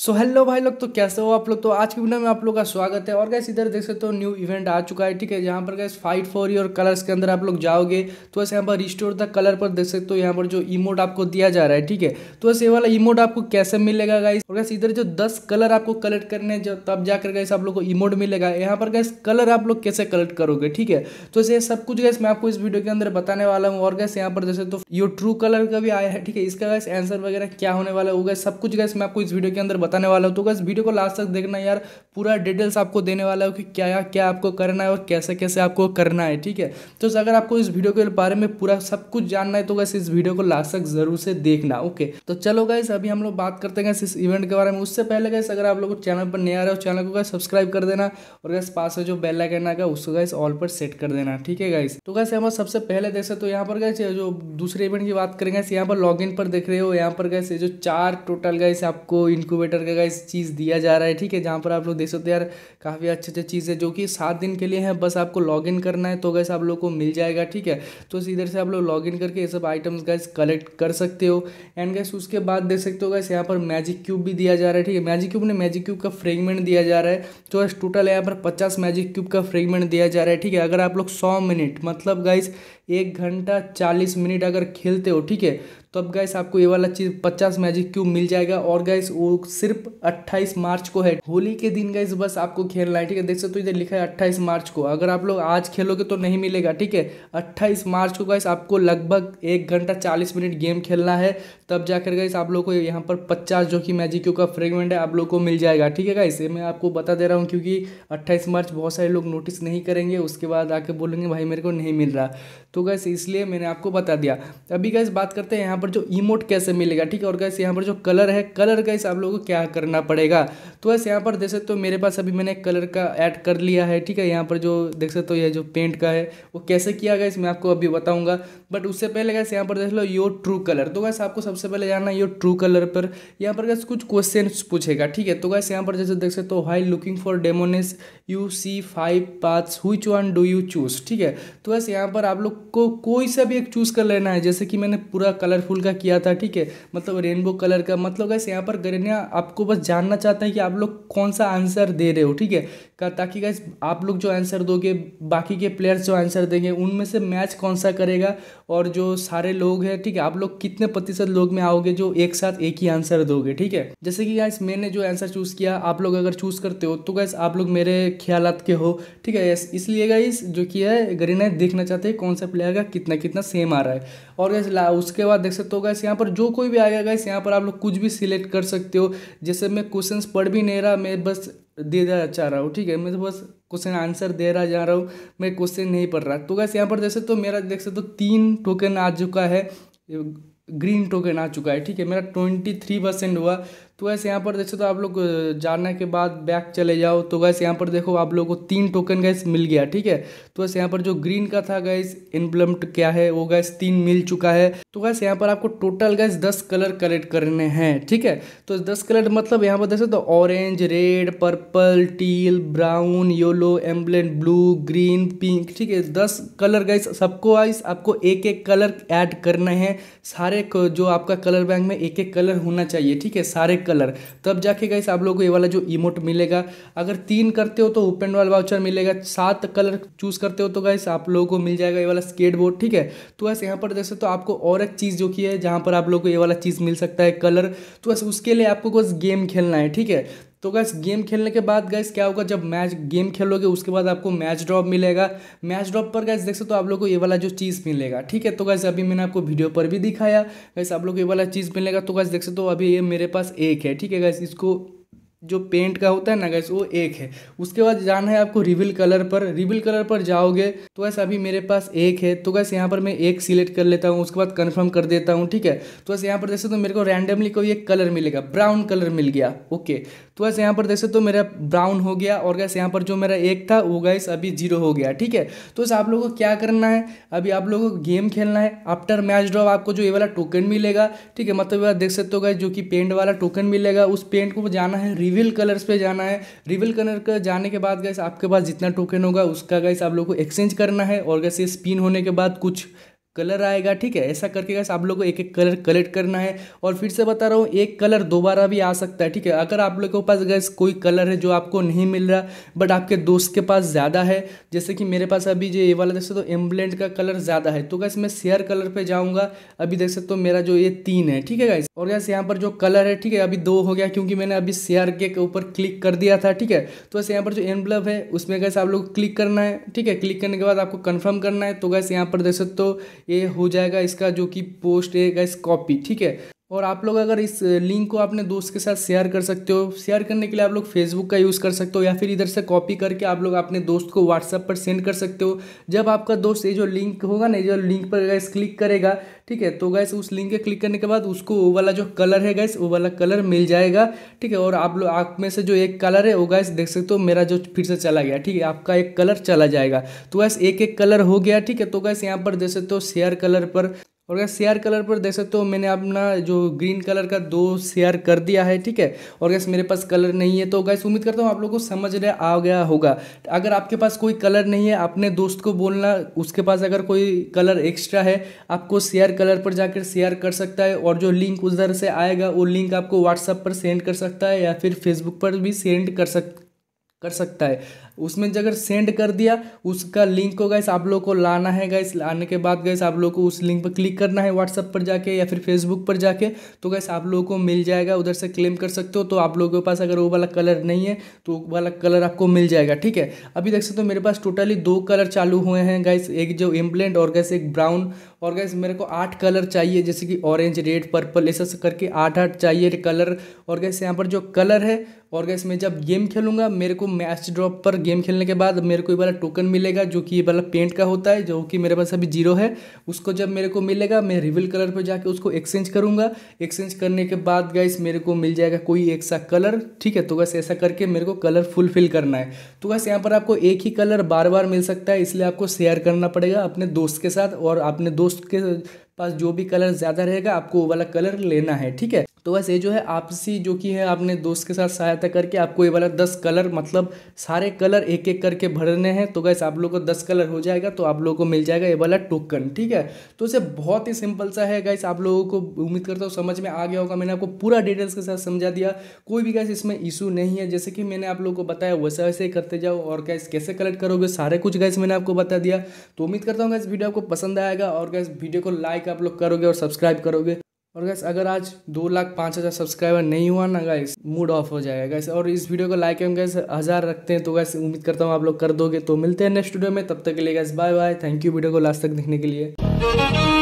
सो so, hello भाई लोग तो कैसे हो आप लोग तो आज की वीडियो में आप लोग का स्वागत है और गैस इधर देख सकते हो न्यू इवेंट आ चुका है ठीक है जहाँ पर guys fight for your colours के अंदर आप लोग जाओगे तो वैसे यहाँ पर रिस्टोर द कलर पर देख सकते हो यहाँ पर जो इमोट आपको दिया जा रहा है ठीक है तो वैसे ये वाला इमोट आपको कैसे मिलेगा गाइस और गैस इधर जो दस कलर आपको कलेक्ट करने तब जाकर गैस आप लोग को इमोट मिलेगा यहाँ पर गैस कलर आप लोग कैसे कलेक्ट करोगे ठीक है तो वैसे सब कुछ गैस मैं आपको इस वीडियो के अंदर बताने वाला हूँ और गैस यहाँ पर जैसे तो ये ट्रू कलर का भी आया है ठीक है इसका गैस आंसर वगैरह क्या होने वाला होगा सब कुछ गैस मैं आपको इस वीडियो के अंदर बताने वाला हूँ तो बस वीडियो को लास्ट तक देखना यार पूरा डिटेल्स आपको देने वाला हूँ कि क्या क्या क्या आपको करना है और कैसे कैसे आपको करना है ठीक है तो अगर आपको इस वीडियो के बारे में पूरा सब कुछ जानना है तो बस इस वीडियो को लास्ट तक जरूर से देखना ओके तो चलो गैस अभी हम लोग बात करते हैं इस इवेंट के बारे में उससे पहले गैस अगर आप लोग चैनल पर नहीं आ रहे हो चैनल को गैस सब्सक्राइब कर देना और गैस पास में जो बेल आइकन आएगा उसको गैस ऑल पर सेट कर देना ठीक है गाइस तो गैस हम सबसे पहले देख सकते हो यहाँ पर गए जो दूसरे इवेंट की बात करेंगे यहाँ पर लॉगिन पर देख रहे हो यहाँ पर गए जो चार टोटल गए आपको इनक्यूबेटर कलर का गाइस चीज़ दिया जा रहा है ठीक है जहाँ पर आप लोग देख सकते हैं यार काफ़ी अच्छे अच्छे चीज़ है जो कि सात दिन के लिए है बस आपको लॉग इन करना है तो गैस आप लोग को मिल जाएगा ठीक है तो इधर से आप लोग लॉग इन करके ये सब आइटम्स गैस कलेक्ट कर सकते हो एंड गैस उसके बाद देख सकते हो गैस यहाँ पर मैजिक क्यूब भी दिया जा रहा है ठीक है मैजिक क्यूब ने मैजिक क्यूब का फ्रेगमेंट दिया जा रहा है तो गैस टोटल यहाँ पर पचास मैजिक क्यूब का फ्रेगमेंट दिया जा रहा है ठीक है अगर आप लोग सौ मिनट मतलब गाइस एक घंटा चालीस मिनट अगर खेलते हो ठीक है तो अब गैस आपको ये वाला चीज़ पचास मैजिक क्यूब मिल जाएगा और गैस वो सिर्फ अट्ठाईस मार्च को है होली के दिन गैस बस आपको खेलना है ठीक है देख सकते हो इधर लिखा है अट्ठाईस मार्च को अगर आप लोग आज खेलोगे तो नहीं मिलेगा ठीक है अट्ठाईस मार्च को गैस आपको लगभग एक घंटा चालीस मिनट गेम खेलना है तब जाकर गैस आप लोग को यहाँ पर पचास जो कि मैजिक क्यू का फ्रेगमेंट है आप लोग को मिल जाएगा ठीक है गाइस ये मैं आपको बता दे रहा हूँ क्योंकि अट्ठाईस मार्च बहुत सारे लोग नोटिस नहीं करेंगे उसके बाद आके बोलेंगे भाई मेरे को नहीं मिल रहा तो गैस इसलिए मैंने आपको बता दिया अभी गैस बात करते हैं यहाँ यहाँ पर जो इमोट कैसे मिलेगा ठीक है और कैसे यहाँ पर जो कलर है कलर गैस आप लोगों को क्या करना पड़ेगा तो वैसे यहाँ पर देख सकते हो मेरे पास अभी मैंने कलर का ऐड कर लिया है ठीक है यहाँ पर जो देख सकते हो यह जो पेंट का है वो कैसे किया गया इसमें आपको अभी बताऊँगा बट उससे पहले कैसे यहाँ पर देख लो योर ट्रू कलर तो वैसे आपको सबसे पहले जाना योर ट्रू कलर पर यहाँ पर कैसे कुछ क्वेश्चन पूछेगा ठीक है तो वैसे यहाँ पर जैसे देख सकते हो hi looking for demoness you see five paths which one do you choose ठीक है तो वैसे यहाँ पर आप लोग को कोई सा भी एक चूज़ कर लेना है जैसे कि मैंने पूरा कलरफुल फूल का किया था ठीक है मतलब रेनबो कलर का मतलब गैस यहाँ पर गरेनिया आपको बस जानना चाहते हैं कि आप लोग कौन सा आंसर दे रहे हो ठीक है का ताकि गैस आप लोग जो आंसर दोगे बाकी के प्लेयर्स जो आंसर देंगे उनमें से मैच कौन सा करेगा और जो सारे लोग हैं ठीक है आप लोग कितने प्रतिशत लोग में आओगे जो एक साथ एक ही आंसर दोगे ठीक है जैसे कि गैस मैंने जो आंसर चूज़ किया आप लोग अगर चूज़ करते हो तो गैस आप लोग मेरे ख्याल के हो ठीक है यस इसलिए गाइस जो कि है गरीना देखना चाहते हैं कौन सा प्लेयर का कितना कितना सेम आ रहा है और गैस उसके बाद देख सकते हो गैस यहाँ पर जो कोई भी आएगा गैस यहाँ पर आप लोग कुछ भी सिलेक्ट कर सकते हो जैसे मैं क्वेश्चन पढ़ भी नहीं रहा मैं बस दे देना चाह रहा हूँ ठीक है मैं तो बस क्वेश्चन आंसर दे रहा जा रहा हूँ मैं क्वेश्चन नहीं पढ़ रहा तो गैस यहाँ पर देख सकते तो मेरा देख सकते तो तीन टोकन आ चुका है ग्रीन टोकन आ चुका है ठीक है मेरा ट्वेंटी थ्री परसेंट हुआ तो वैसे यहाँ पर देखो तो आप लोग जाने के बाद बैक चले जाओ तो गैस यहाँ पर देखो आप लोगों को तीन टोकन गैस मिल गया ठीक है तो वैसे यहाँ पर जो ग्रीन का था गैस इनब्लम क्या है वो गैस तीन मिल चुका है तो वैसे यहाँ पर आपको टोटल गैस दस कलर कलेक्ट करने हैं ठीक है तो दस कलर मतलब यहाँ पर देखो तो orange red purple teal brown yellow एम्बलेन ब्लू ग्रीन पिंक ठीक है दस कलर गैस सबको गाइस आपको एक एक कलर ऐड करना है सारे जो आपका कलर बैंक में एक एक कलर होना चाहिए ठीक है सारे कलर तब जाके गाइस आप लोगों को ये वाला जो इमोट मिलेगा अगर तीन करते हो तो ओपन वाला वाउचर मिलेगा सात कलर चूज करते हो तो गाइस आप लोगों को मिल जाएगा ये वाला स्केट बोर्ड ठीक है तो वैसे यहाँ पर जैसे तो आपको और एक चीज़ जो कि है जहाँ पर आप लोग को ये वाला चीज़ मिल सकता है कलर तो बस उसके लिए आपको बस गेम खेलना है ठीक है तो गैस गेम खेलने के बाद गैस क्या होगा जब मैच गेम खेलोगे उसके बाद आपको मैच ड्रॉप मिलेगा मैच ड्रॉप पर गैस देख सकते हो तो आप लोग को ये वाला जो चीज़ मिलेगा ठीक है तो गैस अभी मैंने आपको वीडियो पर भी दिखाया गैस आप लोग को ये वाला चीज़ मिलेगा तो गैस देख सकते हो तो अभी ये मेरे पास एक है ठीक है गैस इसको जो पेंट का होता है ना गैस वो एक है उसके बाद जाना है आपको रिविल कलर पर रिविल कलर पर जाओगे तो गैस अभी मेरे पास एक है तो गैस यहाँ पर मैं एक सिलेक्ट कर लेता हूँ उसके बाद कंफर्म कर देता हूँ ठीक है तो बस यहाँ पर देख सकते हो तो मेरे को रैंडमली कोई एक कलर मिलेगा ब्राउन कलर मिल गया ओके तो वैसे यहाँ पर देख सकते हो तो मेरा ब्राउन हो गया और गैस यहाँ पर जो मेरा एक था वो गैस अभी जीरो हो गया ठीक है तो इस आप लोगों को क्या करना है अभी आप लोगों को गेम खेलना है आफ्टर मैच ड्रॉप आपको जो ये वाला टोकन मिलेगा ठीक है मतलब देख सकते हो गए जो कि पेंट वाला टोकन मिलेगा उस पेंट को जाना है रिविल कलर्स पे जाना है रिविल कलर का जाने के बाद गैस आपके पास जितना टोकन होगा उसका गैस आप लोग को एक्सचेंज करना है और गैस ये स्पिन होने के बाद कुछ कलर आएगा ठीक है ऐसा करके गैस आप लोग को एक एक कलर कलेक्ट करना है और फिर से बता रहा हूँ एक कलर दोबारा भी आ सकता है ठीक है अगर आप लोगों के पास गैस कोई कलर है जो आपको नहीं मिल रहा बट आपके दोस्त के पास ज़्यादा है जैसे कि मेरे पास अभी जो ये वाला देख सकते हो एम्बलेंट का कलर ज़्यादा है तो गैस मैं शेयर कलर पर जाऊँगा अभी देख सकते हो मेरा जो ये तीन है ठीक है गैस और गैस यहाँ पर जो कलर है ठीक है अभी दो हो गया क्योंकि मैंने अभी शेयर के ऊपर क्लिक कर दिया था ठीक है तो वैसे यहाँ पर जो एनब्लब है उसमें गैस आप लोग क्लिक करना है ठीक है क्लिक करने के बाद आपको कन्फर्म करना है तो गैस यहाँ पर देख सकते हो ये हो जाएगा इसका जो कि पोस्ट है इस कॉपी ठीक है और आप लोग अगर इस लिंक को अपने दोस्त के साथ शेयर कर सकते हो शेयर करने के लिए आप लोग फेसबुक का यूज़ कर सकते हो या फिर इधर से कॉपी करके आप लोग अपने दोस्त को व्हाट्सअप पर सेंड कर सकते हो जब आपका दोस्त ये जो लिंक होगा ना ये जो लिंक पर गैस क्लिक करेगा ठीक है तो गैस उस लिंक के क्लिक करने के बाद उसको वो वाला जो कलर है गैस वो वाला कलर मिल जाएगा ठीक है और आप लोग आप में से जो एक कलर है वो गैस देख सकते हो मेरा जो फिर से चला गया ठीक है आपका एक कलर चला जाएगा तो गैस एक एक कलर हो गया ठीक है तो गैस यहाँ पर देख सकते हो शेयर कलर पर और गैस शेयर कलर पर देख सकते हो मैंने अपना जो ग्रीन कलर का दो शेयर कर दिया है ठीक है और गैस मेरे पास कलर नहीं है तो गैस उम्मीद करता हूँ आप लोग को समझ रहे आ गया होगा अगर आपके पास कोई कलर नहीं है अपने दोस्त को बोलना उसके पास अगर कोई कलर एक्स्ट्रा है आपको शेयर कलर पर जाकर शेयर कर सकता है और जो लिंक उधर से आएगा वो लिंक आपको व्हाट्सअप पर सेंड कर सकता है या फिर फेसबुक पर भी सेंड कर सक कर सकता है उसमें जगह सेंड कर दिया उसका लिंक को गैस आप लोग को लाना है गैस लाने के बाद गैस आप लोग को उस लिंक पर क्लिक करना है व्हाट्सअप पर जाके या फिर फेसबुक पर जाके तो गैस आप लोगों को मिल जाएगा उधर से क्लेम कर सकते हो तो आप लोगों के पास अगर वो वाला कलर नहीं है तो वो वाला कलर आपको मिल जाएगा ठीक है अभी देख सकते हो मेरे पास टोटली दो कलर चालू हुए हैं गैस एक जो एम्बलेंड और गैस एक ब्राउन और गैस मेरे को आठ कलर चाहिए जैसे कि ऑरेंज रेड पर्पल ऐसा करके आठ आठ चाहिए कलर और गैस यहाँ पर जो कलर है और गैस मैं जब गेम खेलूँगा मेरे को मैच ड्रॉप पर गेम खेलने के बाद मेरे को ये वाला टोकन मिलेगा जो कि ये वाला पेंट का होता है जो कि मेरे पास अभी जीरो है उसको जब मेरे को मिलेगा मैं रिविल कलर पर जाके उसको एक्सचेंज करूँगा एक्सचेंज करने के बाद गैस मेरे को मिल जाएगा कोई एक सा कलर ठीक है तो गैस ऐसा करके मेरे को कलर फुलफिल करना है तो गैस यहाँ पर आपको एक ही कलर बार बार मिल सकता है इसलिए आपको शेयर करना पड़ेगा अपने दोस्त के साथ और अपने दोस्त दोस्त के पास जो भी कलर ज़्यादा रहेगा आपको वो वाला कलर लेना है ठीक है तो बस ये जो है आपसी जो कि है आपने दोस्त के साथ सहायता करके आपको ये वाला दस कलर मतलब सारे कलर एक एक करके भरने हैं तो गैस आप लोग को दस कलर हो जाएगा तो आप लोगों को मिल जाएगा ये वाला टोकन ठीक है तो इसे बहुत ही सिंपल सा है गैस आप लोगों को उम्मीद करता हूँ समझ में आ गया होगा मैंने आपको पूरा डिटेल्स के साथ समझा दिया कोई भी गैस इसमें इशू नहीं है जैसे कि मैंने आप लोग को बताया वैसे वैसे ही करते जाओ और गैस कैसे कलेक्ट करोगे सारे कुछ गैस मैंने आपको बता दिया तो उम्मीद करता हूँ गैस वीडियो आपको पसंद आएगा और गैस वीडियो को लाइक आप लोग करोगे और सब्सक्राइब करोगे और गैस अगर आज दो लाख पाँच हज़ार सब्सक्राइबर नहीं हुआ ना गैस मूड ऑफ हो जाएगा गैस और इस वीडियो को लाइक एवं गैस हज़ार रखते हैं तो गैस उम्मीद करता हूँ आप लोग कर दोगे तो मिलते हैं नेक्स्ट वीडियो में तब तक के लिए guys bye bye thank you video को लास्ट तक देखने के लिए